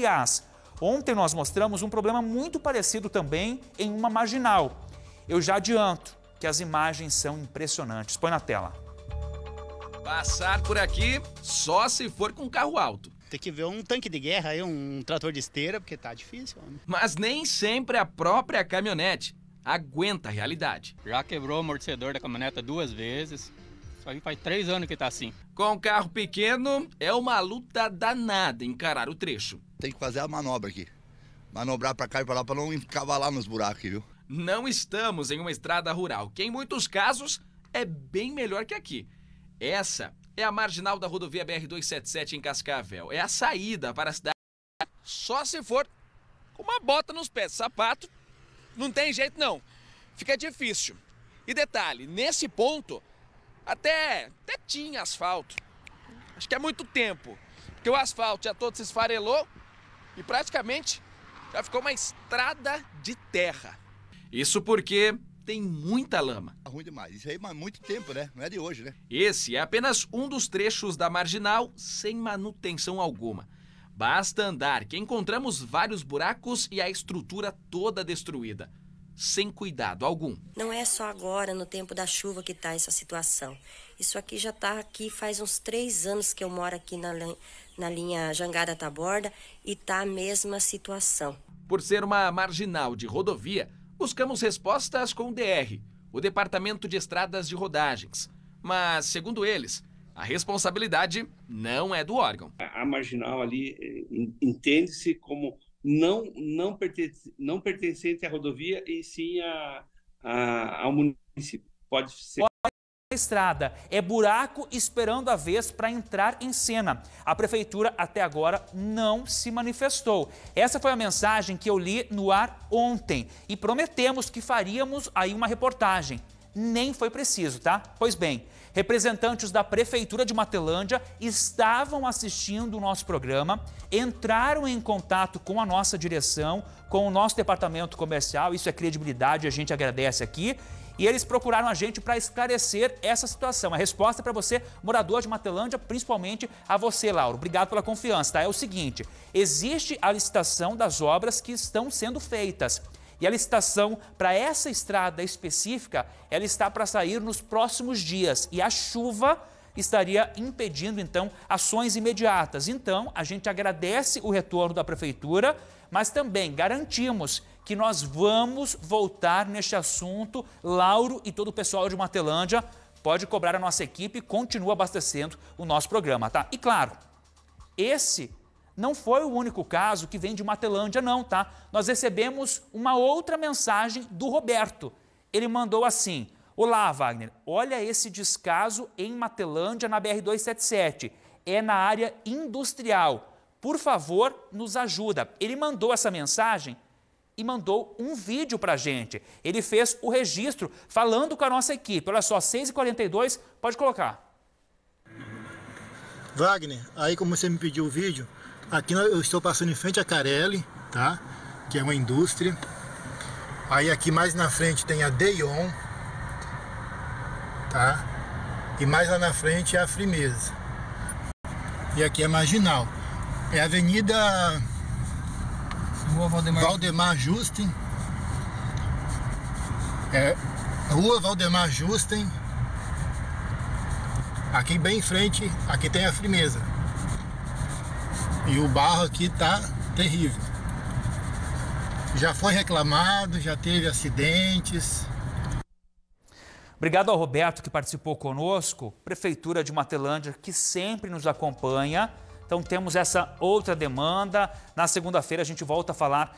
Aliás, ontem nós mostramos um problema muito parecido também em uma marginal. Eu já adianto que as imagens são impressionantes. Põe na tela. Passar por aqui só se for com carro alto. Tem que ver um tanque de guerra aí, um trator de esteira, porque tá difícil. Homem. Mas nem sempre a própria caminhonete aguenta a realidade. Já quebrou o amortecedor da caminhoneta duas vezes, só aí faz três anos que tá assim. Com o carro pequeno, é uma luta danada encarar o trecho. Tem que fazer a manobra aqui. Manobrar para cá e pra lá pra não encavalar nos buracos, viu? Não estamos em uma estrada rural, que em muitos casos é bem melhor que aqui. Essa é a marginal da rodovia BR-277 em Cascavel. É a saída para a cidade. Só se for com uma bota nos pés, sapato, não tem jeito não. Fica difícil. E detalhe, nesse ponto, até, até tinha asfalto. Acho que é muito tempo. Porque o asfalto já todo se esfarelou e praticamente já ficou uma estrada de terra. Isso porque tem muita lama. É ruim demais. Isso aí há é muito tempo, né? Não é de hoje, né? Esse é apenas um dos trechos da marginal sem manutenção alguma. Basta andar, que encontramos vários buracos e a estrutura toda destruída sem cuidado algum. Não é só agora, no tempo da chuva, que está essa situação. Isso aqui já está aqui faz uns três anos que eu moro aqui na, na linha Jangada Taborda e está a mesma situação. Por ser uma marginal de rodovia, buscamos respostas com o DR, o Departamento de Estradas de Rodagens. Mas, segundo eles, a responsabilidade não é do órgão. A marginal ali eh, entende-se como não, não, pertence, não pertencente à rodovia e sim a, a, ao município. Pode ser. A estrada é buraco esperando a vez para entrar em cena. A prefeitura até agora não se manifestou. Essa foi a mensagem que eu li no ar ontem e prometemos que faríamos aí uma reportagem nem foi preciso, tá? Pois bem, representantes da Prefeitura de Matelândia estavam assistindo o nosso programa, entraram em contato com a nossa direção, com o nosso departamento comercial, isso é credibilidade, a gente agradece aqui, e eles procuraram a gente para esclarecer essa situação. A resposta é para você, morador de Matelândia, principalmente a você, Lauro. Obrigado pela confiança, tá? É o seguinte, existe a licitação das obras que estão sendo feitas. E a licitação para essa estrada específica, ela está para sair nos próximos dias e a chuva estaria impedindo então ações imediatas. Então, a gente agradece o retorno da prefeitura, mas também garantimos que nós vamos voltar neste assunto. Lauro e todo o pessoal de Matelândia pode cobrar a nossa equipe e continua abastecendo o nosso programa, tá? E claro, esse não foi o único caso que vem de Matelândia, não, tá? Nós recebemos uma outra mensagem do Roberto. Ele mandou assim: Olá, Wagner, olha esse descaso em Matelândia na BR-277. É na área industrial. Por favor, nos ajuda. Ele mandou essa mensagem e mandou um vídeo para gente. Ele fez o registro falando com a nossa equipe. Olha só, 6h42, pode colocar. Wagner, aí como você me pediu o vídeo, Aqui eu estou passando em frente à Carelli, tá? Que é uma indústria. Aí aqui mais na frente tem a Deion, tá? E mais lá na frente é a Frimeza. E aqui é Marginal. É a Avenida Rua Valdemar, Valdemar Justin. É Rua Valdemar Justin. Aqui bem em frente, aqui tem a Frimeza. E o barro aqui tá terrível. Já foi reclamado, já teve acidentes. Obrigado ao Roberto que participou conosco, Prefeitura de Matelândia, que sempre nos acompanha. Então temos essa outra demanda. Na segunda-feira a gente volta a falar